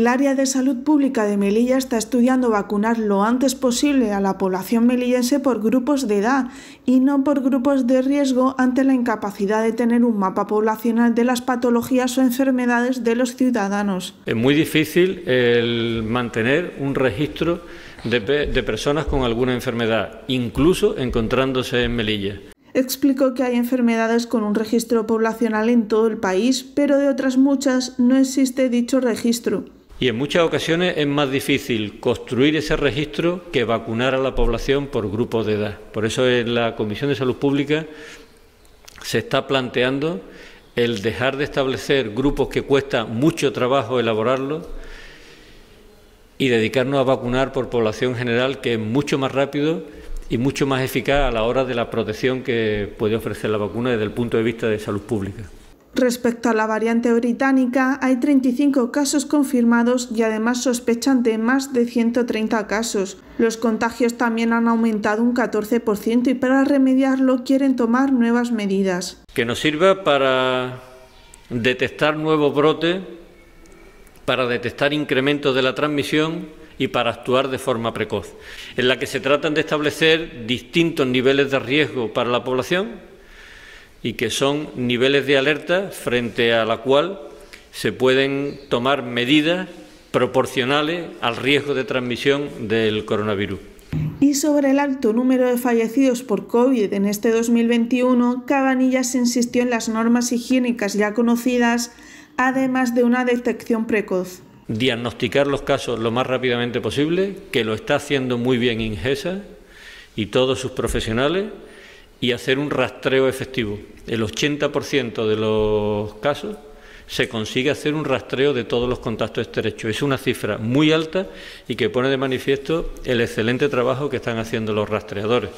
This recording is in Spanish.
el área de salud pública de Melilla está estudiando vacunar lo antes posible a la población melillense por grupos de edad y no por grupos de riesgo ante la incapacidad de tener un mapa poblacional de las patologías o enfermedades de los ciudadanos. Es muy difícil mantener un registro de, de personas con alguna enfermedad, incluso encontrándose en Melilla. Explicó que hay enfermedades con un registro poblacional en todo el país, pero de otras muchas no existe dicho registro. Y en muchas ocasiones es más difícil construir ese registro que vacunar a la población por grupos de edad. Por eso en la Comisión de Salud Pública se está planteando el dejar de establecer grupos que cuesta mucho trabajo elaborarlos y dedicarnos a vacunar por población general, que es mucho más rápido y mucho más eficaz a la hora de la protección que puede ofrecer la vacuna desde el punto de vista de salud pública. Respecto a la variante británica, hay 35 casos confirmados y además sospechan de más de 130 casos. Los contagios también han aumentado un 14% y para remediarlo quieren tomar nuevas medidas. Que nos sirva para detectar nuevos brotes, para detectar incrementos de la transmisión y para actuar de forma precoz, en la que se tratan de establecer distintos niveles de riesgo para la población y que son niveles de alerta frente a la cual se pueden tomar medidas proporcionales al riesgo de transmisión del coronavirus. Y sobre el alto número de fallecidos por COVID en este 2021, Cabanillas insistió en las normas higiénicas ya conocidas, además de una detección precoz. Diagnosticar los casos lo más rápidamente posible, que lo está haciendo muy bien Ingesa y todos sus profesionales y hacer un rastreo efectivo. El 80% de los casos se consigue hacer un rastreo de todos los contactos estrechos. Es una cifra muy alta y que pone de manifiesto el excelente trabajo que están haciendo los rastreadores.